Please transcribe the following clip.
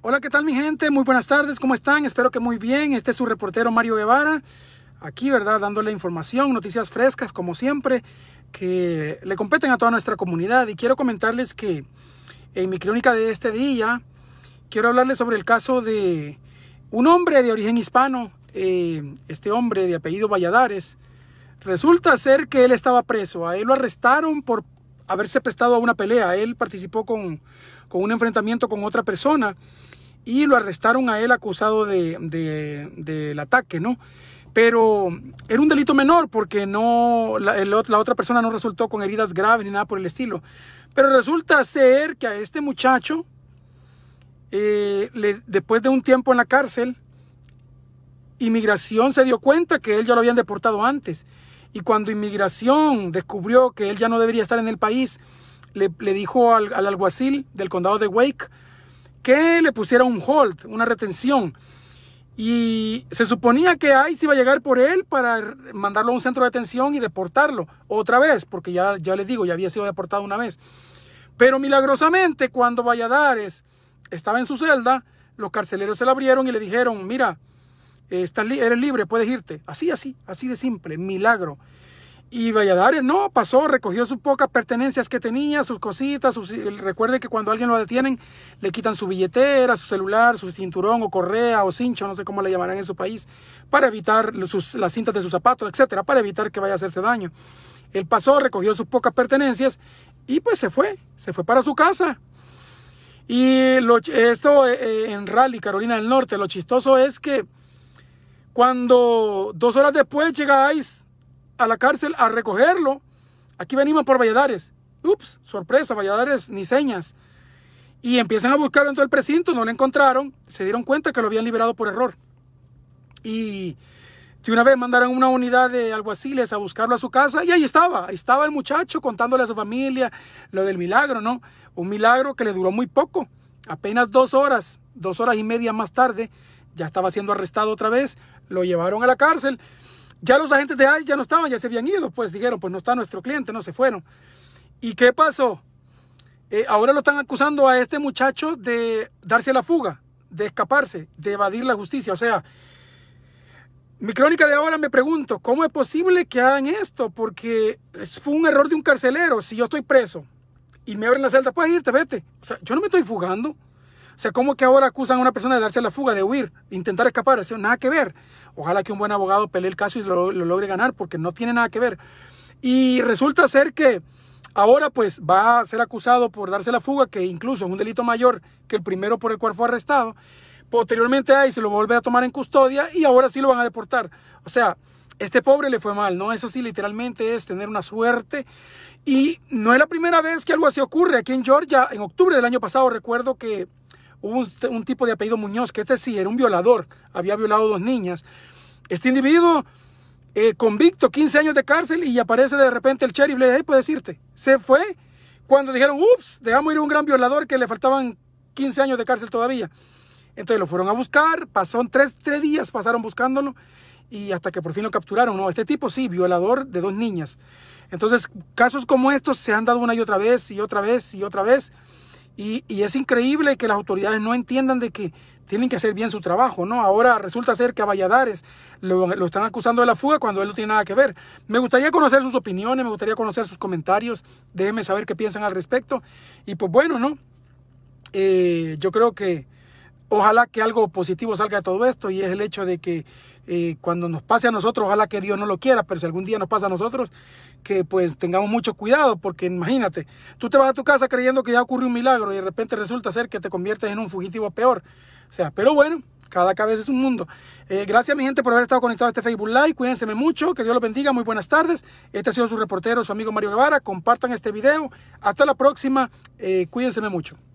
Hola, ¿qué tal mi gente? Muy buenas tardes, ¿cómo están? Espero que muy bien. Este es su reportero Mario Guevara, aquí, ¿verdad? Dándole información, noticias frescas, como siempre, que le competen a toda nuestra comunidad. Y quiero comentarles que en mi crónica de este día, quiero hablarles sobre el caso de un hombre de origen hispano, eh, este hombre de apellido Valladares. Resulta ser que él estaba preso, a él lo arrestaron por haberse prestado a una pelea, él participó con, con un enfrentamiento con otra persona y lo arrestaron a él acusado de, del ataque, ¿no? Pero era un delito menor porque no, la, otra persona no resultó con heridas graves ni nada por el estilo. Pero resulta ser que a este muchacho, eh, después de un tiempo en la cárcel, inmigración se dio cuenta que él ya lo habían deportado antes. Y cuando inmigración descubrió que él ya no debería estar en el país, le, dijo al, al alguacil del condado de Wake, que le pusiera un hold, una retención. Y se suponía que ICE iba a llegar por él para mandarlo a un centro de detención y deportarlo otra vez, porque ya, ya les digo, ya había sido deportado una vez. Pero milagrosamente, cuando Valladares estaba en su celda, los carceleros se la abrieron y le dijeron, mira, eh, estás eres libre, puedes irte. Así, así, así de simple, milagro. Y Valladares no, pasó, recogió sus pocas pertenencias que tenía, sus cositas. Eh, recuerde que cuando alguien lo detienen, le quitan su billetera, su celular, su cinturón o correa o cincho, no sé cómo le llamarán en su país, para evitar las cintas de sus zapatos, etcétera, para evitar que vaya a hacerse daño. Él pasó, recogió sus pocas pertenencias y pues se fue, se fue para su casa. Y esto eh, eh, en Rally Carolina del Norte, lo chistoso es que cuando dos horas después llegáis a la cárcel a recogerlo. Aquí venimos por Valladares. Ups, sorpresa, Valladares ni señas. Y empiezan a buscarlo en todo el precinto, no lo encontraron, se dieron cuenta que lo habían liberado por error. Y de una vez mandaron una unidad de alguaciles a buscarlo a su casa y ahí estaba, ahí estaba el muchacho contándole a su familia lo del milagro, ¿no? Un milagro que le duró muy poco, apenas dos horas, dos horas y media más tarde, ya estaba siendo arrestado otra vez, lo llevaron a la cárcel ya los agentes de ICE ya no estaban, ya se habían ido, pues dijeron, pues no está nuestro cliente, no se fueron. ¿Y qué pasó? Eh, ahora lo están acusando a este muchacho de darse la fuga, de escaparse, de evadir la justicia. O sea, mi crónica de ahora me pregunto, ¿cómo es posible que hagan esto? Porque fue un error de un carcelero. Si yo estoy preso y me abren la celda, puedes irte, vete. O sea, yo no me estoy fugando. O sea, ¿cómo que ahora acusan a una persona de darse la fuga, de huir, intentar escapar? Eso nada que ver. Ojalá que un buen abogado pelee el caso y lo, logre ganar, porque no tiene nada que ver. Y resulta ser que ahora pues va a ser acusado por darse la fuga, que incluso es un delito mayor que el primero por el cual fue arrestado. Posteriormente ahí se lo vuelve a tomar en custodia y ahora sí lo van a deportar. O sea, este pobre le fue mal, ¿no? Eso sí, literalmente es tener una suerte. Y no es la primera vez que algo así ocurre. Aquí en Georgia, en octubre del año pasado, recuerdo que Hubo un, tipo de apellido Muñoz, que este sí era un violador, había violado dos niñas. Este individuo eh, convicto, 15 años de cárcel y aparece de repente el sheriff, le dice, puedes decirte, se fue cuando dijeron, ups, dejamos ir un gran violador que le faltaban 15 años de cárcel todavía. Entonces lo fueron a buscar, pasaron tres, tres días, pasaron buscándolo y hasta que por fin lo capturaron. No, este tipo sí, violador de dos niñas. Entonces, casos como estos se han dado una y otra vez y otra vez y otra vez. Y, es increíble que las autoridades no entiendan de que tienen que hacer bien su trabajo, ¿no? Ahora resulta ser que a Valladares lo, lo, están acusando de la fuga cuando él no tiene nada que ver. Me gustaría conocer sus opiniones, me gustaría conocer sus comentarios, déjenme saber qué piensan al respecto. Y pues bueno, ¿no? Eh, yo creo que Ojalá que algo positivo salga de todo esto y es el hecho de que eh, cuando nos pase a nosotros, ojalá que Dios no lo quiera, pero si algún día nos pasa a nosotros, que pues tengamos mucho cuidado, porque imagínate, tú te vas a tu casa creyendo que ya ocurrió un milagro y de repente resulta ser que te conviertes en un fugitivo peor. O sea, pero bueno, cada cabeza es un mundo. Eh, gracias, mi gente, por haber estado conectado a este Facebook Live. Cuídense mucho. Que Dios los bendiga. Muy buenas tardes. Este ha sido su reportero, su amigo Mario Guevara. Compartan este video. Hasta la próxima. Eh, cuídense mucho.